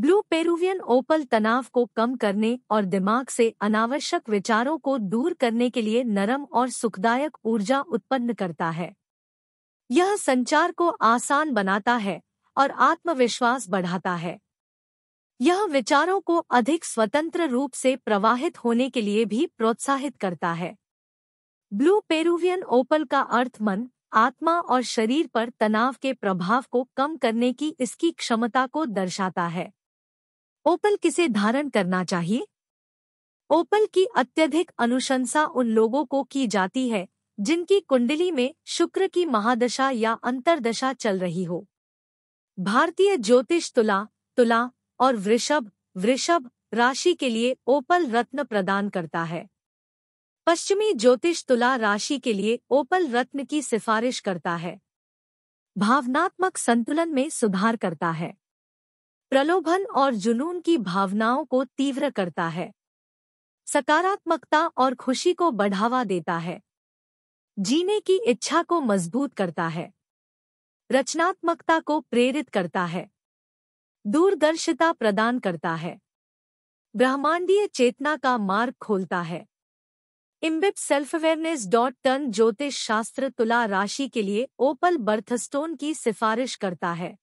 blue Peruvian ओपल तनाव को कम करने और दिमाग से अनावश्यक विचारों को दूर करने के लिए नरम और सुखदायक ऊर्जा उत्पन्न करता है यह संचार को आसान बनाता है और आत्मविश्वास बढ़ाता है यह विचारों को अधिक स्वतंत्र रूप से प्रवाहित होने के लिए भी प्रोत्साहित करता है ब्लू पेरुवियन ओपल का अर्थ मन आत्मा और शरीर पर तनाव के प्रभाव को कम करने की इसकी क्षमता को दर्शाता है ओपल किसे धारण करना चाहिए ओपल की अत्यधिक अनुशंसा उन लोगों को की जाती है जिनकी कुंडली में शुक्र की महादशा या अंतरदशा चल रही हो भारतीय ज्योतिष तुला तुला और वृषभ वृषभ राशि के लिए ओपल रत्न प्रदान करता है पश्चिमी ज्योतिष तुला राशि के लिए ओपल रत्न की सिफारिश करता है भावनात्मक संतुलन में सुधार करता है प्रलोभन और जुनून की भावनाओं को तीव्र करता है सकारात्मकता और खुशी को बढ़ावा देता है जीने की इच्छा को मजबूत करता है रचनात्मकता को प्रेरित करता है दूरदर्शिता प्रदान करता है ब्रह्मांडीय चेतना का मार्ग खोलता है इम्बिप सेल्फ अवेयरनेस डॉट टन ज्योतिष शास्त्र तुला राशि के लिए ओपल बर्थस्टोन की सिफारिश करता है